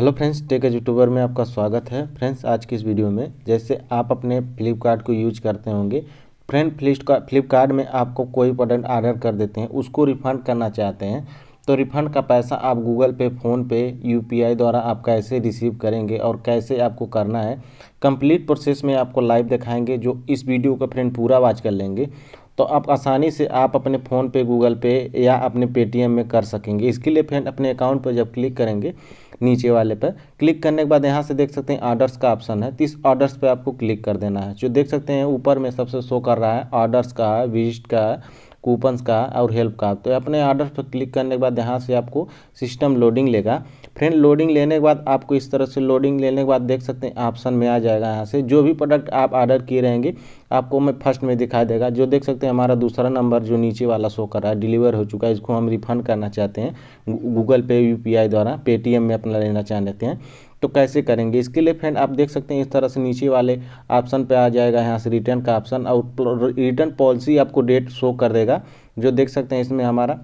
hello friends tech age YouTuber में आपका स्वागत है फ्रेंड्स आज की इस वीडियो में जैसे आप अपने फ्लिपकार्ट को यूज करते होंगे फ्रेंड फ्लिस्ट का फ्लिपकार्ट में आपको कोई प्रोडक्ट ऑर्डर कर देते हैं उसको रिफंड करना चाहते हैं तो रिफंड का पैसा आप गूगल पे फ़ोन पे यूपीआई द्वारा आप कैसे रिसीव करेंगे और कैसे आपको करना है कंप्लीट प्रोसेस में आपको लाइव दिखाएंगे जो इस वीडियो का फ्रेंड पूरा वाच कर लेंगे तो आप आसानी से आप अपने फ़ोन पे गूगल पे या अपने पेटीएम में कर सकेंगे इसके लिए फ्रेंड अपने अकाउंट पर जब क्लिक करेंगे नीचे वाले पर क्लिक करने के बाद यहाँ से देख सकते हैं ऑर्डर्स का ऑप्शन है तो इस ऑर्डर्स पर आपको क्लिक कर देना है जो देख सकते हैं ऊपर में सबसे शो कर रहा है ऑर्डर्स का है विजिट का है कूपन्स का और हेल्प का तो अपने ऑर्डर पर क्लिक करने के बाद यहाँ से आपको सिस्टम लोडिंग लेगा फ्रेंड लोडिंग लेने के बाद आपको इस तरह से लोडिंग लेने के बाद देख सकते हैं ऑप्शन में आ जाएगा यहाँ से जो भी प्रोडक्ट आप ऑर्डर किए रहेंगे आपको मैं फर्स्ट में दिखा देगा जो देख सकते हैं हमारा दूसरा नंबर जो नीचे वाला शो कर रहा है डिलीवर हो चुका है इसको हम रिफंड करना चाहते हैं गूगल पे यू द्वारा पेटीएम में अपना लेना चाह लेते हैं तो कैसे करेंगे इसके लिए फ्रेंड आप देख सकते हैं इस तरह से नीचे वाले ऑप्शन पर आ जाएगा यहाँ से रिटर्न का ऑप्शन और रिटर्न पॉलिसी आपको डेट शो कर देगा जो देख सकते हैं इसमें हमारा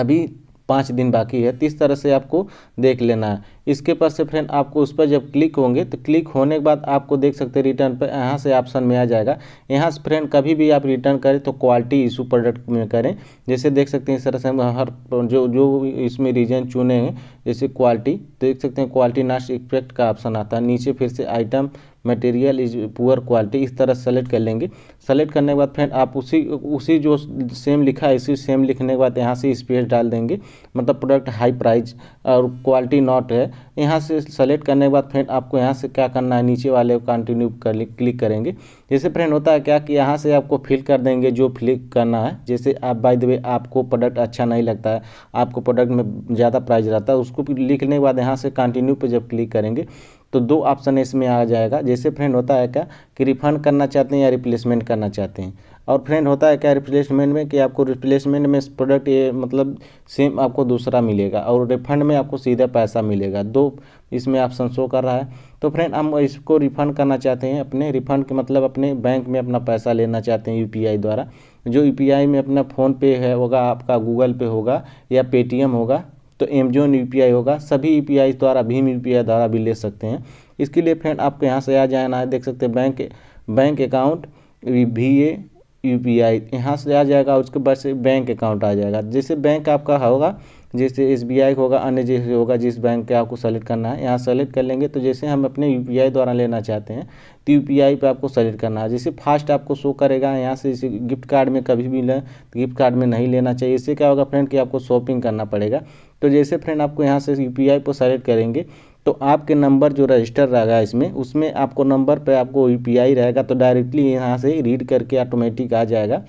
अभी पाँच दिन बाकी है तो इस तरह से आपको देख लेना है इसके पास से फ्रेंड आपको उस पर जब क्लिक होंगे तो क्लिक होने के बाद आपको देख सकते हैं रिटर्न पर यहाँ से ऑप्शन में आ जाएगा यहाँ से फ्रेंड कभी भी आप रिटर्न करें तो क्वालिटी इशू प्रोडक्ट में करें जैसे देख सकते हैं इस तरह से हम हर जो जो इसमें रीजन चुने हैं जैसे क्वालिटी देख सकते हैं क्वालिटी नाश इफेक्ट का ऑप्शन आता है नीचे फिर से item material is poor quality इस तरह सेलेक्ट कर लेंगे सेलेक्ट करने के बाद फ्रेंड आप उसी उसी जो सेम लिखा है इसी सेम लिखने के बाद यहाँ से स्पेस डाल देंगे मतलब प्रोडक्ट हाई प्राइस और क्वालिटी नॉट है यहाँ से सेलेक्ट करने के बाद फ्रेंड आपको यहाँ से क्या करना है नीचे वाले कंटिन्यू कर क्लिक करेंगे जैसे फ्रेंड होता है क्या कि यहाँ से आपको फिल कर देंगे जो फिल करना है जैसे आप बाई द वे आपको प्रोडक्ट अच्छा नहीं लगता है आपको प्रोडक्ट में ज़्यादा प्राइस रहता है उसको लिखने के बाद यहाँ से कंटिन्यू पर जब क्लिक करेंगे तो दो ऑप्शन इसमें आ जाएगा जैसे फ्रेंड होता है क्या कि रिफंड करना चाहते हैं या रिप्लेसमेंट करना चाहते हैं और फ्रेंड होता है क्या रिप्लेसमेंट में कि आपको रिप्लेसमेंट में प्रोडक्ट ये मतलब सेम आपको दूसरा मिलेगा और रिफंड में आपको सीधा पैसा मिलेगा दो इसमें ऑप्शन शो कर रहा है तो फ्रेंड हम इसको रिफंड करना चाहते हैं अपने रिफंड के मतलब अपने बैंक में अपना पैसा लेना चाहते हैं यू द्वारा जो यू में अपना फ़ोनपे है होगा आपका गूगल पे होगा या पेटीएम होगा तो एमजोन यू होगा सभी यू द्वारा भीम यू द्वारा भी ले सकते हैं इसके लिए फ्रेंड आपको यहाँ से आ जाना है देख सकते हैं bank bank account V A U P I यहाँ से आ जाएगा उसके बाद से बैंक अकाउंट आ जाएगा जैसे बैंक आपका होगा जैसे एस बी आई होगा अन्य जैसे होगा जिस बैंक के आपको सेलेक्ट करना है यहाँ सेलेक्ट कर लेंगे तो जैसे हम अपने यू पी आई द्वारा लेना चाहते हैं तो यू पी आई पर आपको सेलेक्ट करना है जैसे फास्ट आपको शो करेगा यहाँ से जैसे गिफ्ट कार्ड में कभी भी लें तो गिफ्ट कार्ड में नहीं लेना चाहिए इससे क्या होगा फ्रेंड कि आपको शॉपिंग करना पड़ेगा तो जैसे फ्रेंड आपको यहाँ से यू पी आई सेलेक्ट करेंगे तो आपके नंबर जो रजिस्टर रहेगा इसमें उसमें आपको नंबर पे आपको यू पी आई रहेगा तो डायरेक्टली यहाँ से रीड करके ऑटोमेटिक आ जाएगा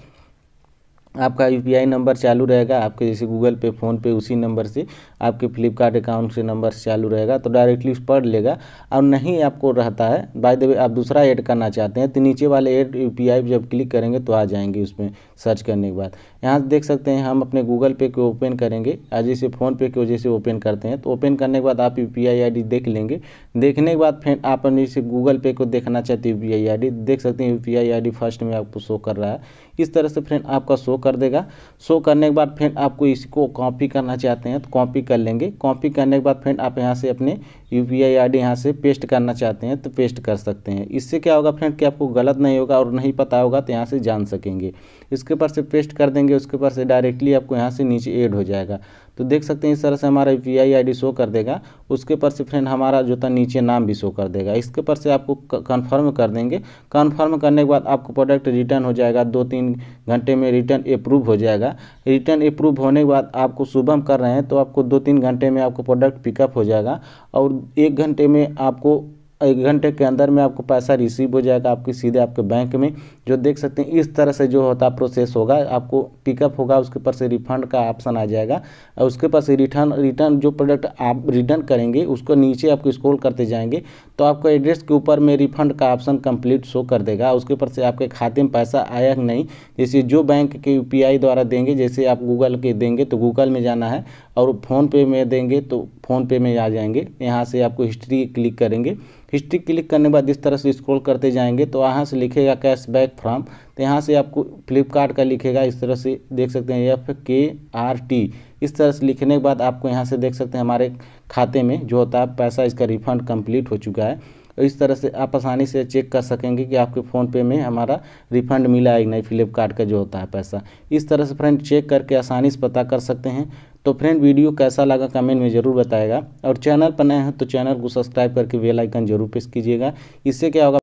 आपका यू नंबर चालू रहेगा आपके जैसे गूगल पे फ़ोनपे उसी नंबर से आपके फ्लिपकार्ट अकाउंट से नंबर चालू रहेगा तो डायरेक्टली उस पढ़ लेगा और नहीं आपको रहता है बाय द वे आप दूसरा ऐड करना चाहते हैं तो नीचे वाले ऐड यू जब क्लिक करेंगे तो आ जाएंगे उसमें सर्च करने के बाद यहाँ देख सकते हैं हम अपने गूगल पे को ओपन करेंगे आज जैसे फ़ोनपे की वजह से ओपन करते हैं तो ओपन करने के बाद आप यू पी देख लेंगे देखने के बाद फिर आप जैसे गूगल पे को देखना चाहते हैं यू पी देख सकते हैं यू पी फर्स्ट में आपको शो कर रहा है इस तरह से फ्रेंड आपका शो कर देगा शो करने के बाद फ्रेंड आपको इसको कॉपी करना चाहते हैं तो कॉपी कर लेंगे कॉपी करने के बाद फ्रेंड आप यहाँ से अपने U P I I D यहाँ से पेस्ट करना चाहते हैं तो पेस्ट कर सकते हैं इससे क्या होगा फ्रेंड कि आपको गलत नहीं होगा और नहीं पता होगा तो यहाँ से जान सकेंगे इसके ऊपर से पेस्ट कर देंगे उसके ऊपर से डायरेक्टली आपको यहाँ से नीचे एड हो जाएगा तो देख सकते हैं इस तरह से हमारा यू पी आई शो कर देगा उसके पर से फ्रेंड हमारा जो था नीचे नाम भी शो कर देगा इसके पर से आपको कन्फर्म कर देंगे कन्फर्म करने के बाद आपको प्रोडक्ट रिटर्न हो जाएगा दो तीन घंटे में रिटर्न अप्रूव हो जाएगा रिटर्न अप्रूव होने के बाद आपको सुबह कर रहे हैं तो आपको दो तीन घंटे में आपको प्रोडक्ट पिकअप हो जाएगा और एक घंटे में आपको एक घंटे के अंदर में आपको पैसा रिसीव हो जाएगा आपके सीधे आपके बैंक में जो देख सकते हैं इस तरह से जो होता है प्रोसेस होगा आपको पिकअप होगा उसके ऊपर से रिफंड का ऑप्शन आ जाएगा और उसके ऊपर से रिटर्न रिटर्न जो प्रोडक्ट आप रिटर्न करेंगे उसको नीचे आपको स्क्रोल करते जाएंगे तो आपको एड्रेस के ऊपर में रिफंड का ऑप्शन कंप्लीट शो कर देगा उसके ऊपर से आपके खाते में पैसा आया नहीं जैसे जो बैंक के यू द्वारा देंगे जैसे आप गूगल के देंगे तो गूगल में जाना है और फ़ोन पे में देंगे तो फ़ोन पे में आ जाएंगे यहाँ से आपको हिस्ट्री क्लिक करेंगे हिस्ट्री क्लिक करने के बाद इस तरह से स्क्रॉल करते जाएंगे तो यहाँ से लिखेगा कैशबैक फ्राम तो यहाँ से आपको फ्लिपकार्ट का लिखेगा इस तरह से देख सकते हैं एफ के आर टी इस तरह से लिखने के बाद आपको यहाँ से देख सकते हैं हमारे खाते में जो होता है पैसा इसका रिफंड कम्प्लीट हो चुका है तो इस तरह से आप आसानी से चेक कर सकेंगे कि आपके फ़ोन पे में हमारा रिफंड मिला है नहीं फ्लिपकार्ट का जो होता है पैसा इस तरह से फ्रेंड चेक करके आसानी से पता कर सकते हैं तो फ्रेंड वीडियो कैसा लगा कमेंट में ज़रूर बताएगा और चैनल पर नए हैं तो चैनल को सब्सक्राइब करके बेल आइकन जरूर प्रेस कीजिएगा इससे क्या होगा